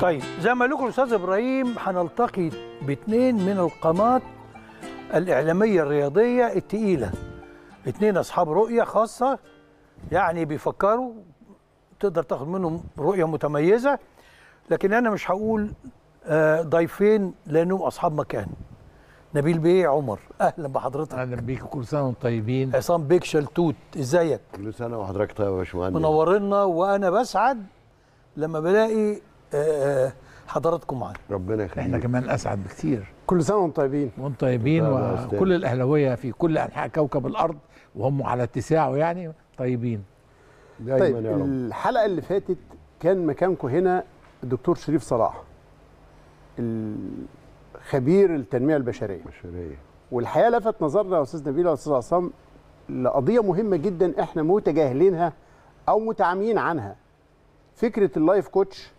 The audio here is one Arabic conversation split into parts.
طيب زي ما قال لكم الاستاذ ابراهيم هنلتقي باثنين من القامات الاعلاميه الرياضيه الثقيله اثنين اصحاب رؤيه خاصه يعني بيفكروا تقدر تاخد منهم رؤيه متميزه لكن انا مش هقول آه، ضيفين لانهم اصحاب مكان نبيل بيه عمر اهلا بحضرتك اهلا بيك كل سنه وانتم طيبين عصام بيك شلتوت ازيك كل سنه وحضرتك طيب يا باشمهندس منورنا وانا بسعد لما بلاقي آه، آه، حضراتكم معانا ربنا يخليك احنا كمان اسعد بكتير كل سنه وانتم طيبين وانتم طيبين وكل الاهلاويه في كل انحاء كوكب الارض وهم على اتساعه يعني طيبين طيب يا رب. الحلقه اللي فاتت كان مكانكم هنا الدكتور شريف صلاح خبير التنميه البشريه البشريه والحقيقه لفت نظرنا يا استاذ نبيل استاذ عصام لقضيه مهمه جدا احنا متجاهلينها او متعاميين عنها فكره اللايف كوتش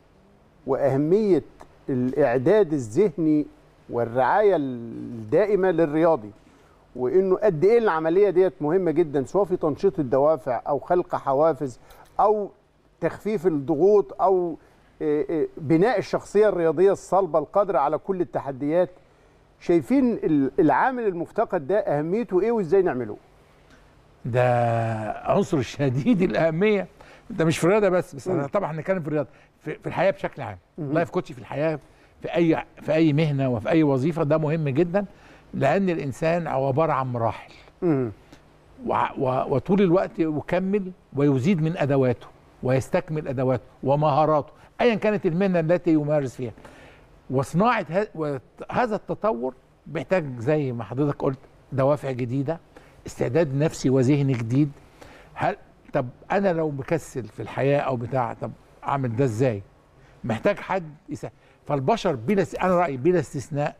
واهميه الاعداد الذهني والرعايه الدائمه للرياضي وانه قد ايه العمليه ديت مهمه جدا سواء في تنشيط الدوافع او خلق حوافز او تخفيف الضغوط او آه، آه، بناء الشخصيه الرياضيه الصلبه القادره على كل التحديات شايفين العامل المفتقد ده اهميته ايه وازاي نعمله ده عنصر شديد الاهميه ده مش في الرياضه بس بس انا طبعا هنتكلم في الرياضه في, في الحياه بشكل عام لايف كوتش في الحياه في اي في اي مهنه وفي اي وظيفه ده مهم جدا لان الانسان عباره عن مراحل وطول الوقت يكمل ويزيد من ادواته ويستكمل ادواته ومهاراته ايا كانت المهنه التي يمارس فيها وصناعه هذا التطور بيحتاج زي ما حضرتك قلت دوافع جديده استعداد نفسي وذهني جديد هل طب انا لو مكسل في الحياه او بتاع طب اعمل ده ازاي محتاج حد يساعد فالبشر بلا انا رايي بلا استثناء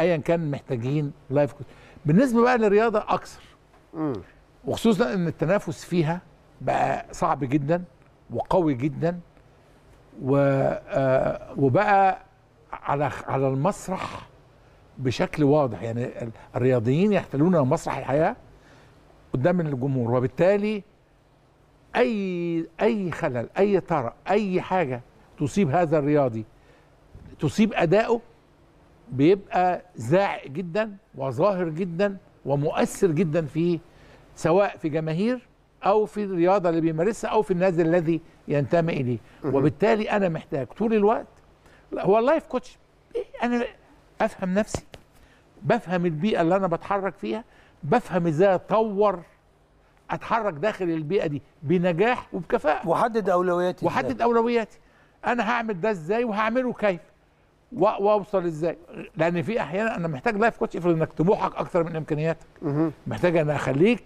ايا كان محتاجين لايف كوتش بالنسبه بقى للرياضه اكثر وخصوصا ان التنافس فيها بقى صعب جدا وقوي جدا و آه، وبقى على على المسرح بشكل واضح يعني الرياضيين يحتلون مسرح الحياه قدام الجمهور وبالتالي اي اي خلل اي طرق اي حاجه تصيب هذا الرياضي تصيب اداؤه بيبقى زاعق جدا وظاهر جدا ومؤثر جدا في سواء في جماهير او في الرياضه اللي بيمارسها او في النادي الذي ينتمي اليه وبالتالي انا محتاج طول الوقت هو اللايف كوتش انا افهم نفسي بفهم البيئه اللي انا بتحرك فيها بفهم ازاي اطور اتحرك داخل البيئه دي بنجاح وبكفاءه وحدد اولوياتي وحدد اولوياتي انا هعمل ده ازاي وهعمله كيف واوصل ازاي لان في احيانا انا محتاج لايف كوتش افرض انك طموحك اكثر من امكانياتك محتاج انا اخليك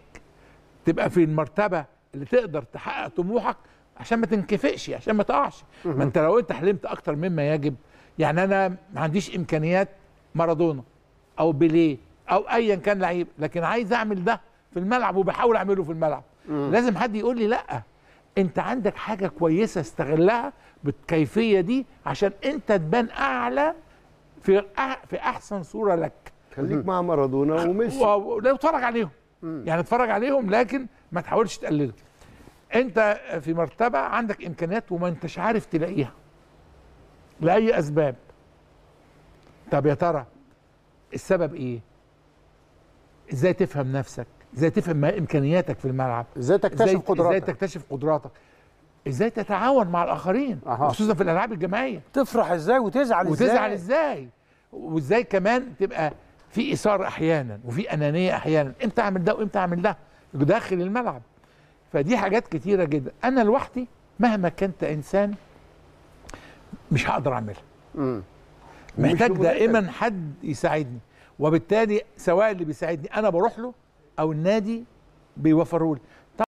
تبقى في المرتبه اللي تقدر تحقق طموحك عشان ما تنكفئش عشان ما تقعش ما انت لو انت حلمت اكتر مما يجب يعني انا ما عنديش امكانيات مارادونا او بيليه او ايا كان لعيب لكن عايز اعمل ده في الملعب وبحاول اعمله في الملعب مم. لازم حد يقول لي لا انت عندك حاجه كويسه استغلها بالكيفيه دي عشان انت تبان اعلى في أح في احسن صوره لك خليك مع مارادونا وميسي لا اتفرج عليهم مم. يعني اتفرج عليهم لكن ما تحاولش تقلده انت في مرتبه عندك امكانيات وما انتش عارف تلاقيها لاي اسباب طب يا ترى السبب ايه ازاي تفهم نفسك ازاي تفهم ما امكانياتك في الملعب ازاي تكتشف قدراتك ازاي تكتشف قدراتك ازاي تتعاون مع الاخرين خصوصا في الالعاب الجماعيه تفرح ازاي وتزعل ازاي وتزعل ازاي وازاي كمان تبقى في اثاره احيانا وفي انانيه احيانا امتى اعمل ده وامتى اعمل ده داخل الملعب فدي حاجات كتيره جدا انا لوحدي مهما كنت انسان مش هقدر اعملها محتاج دائما حد يساعدني وبالتالي سواء اللي بيساعدني انا بروح له او النادي بيوفروا لي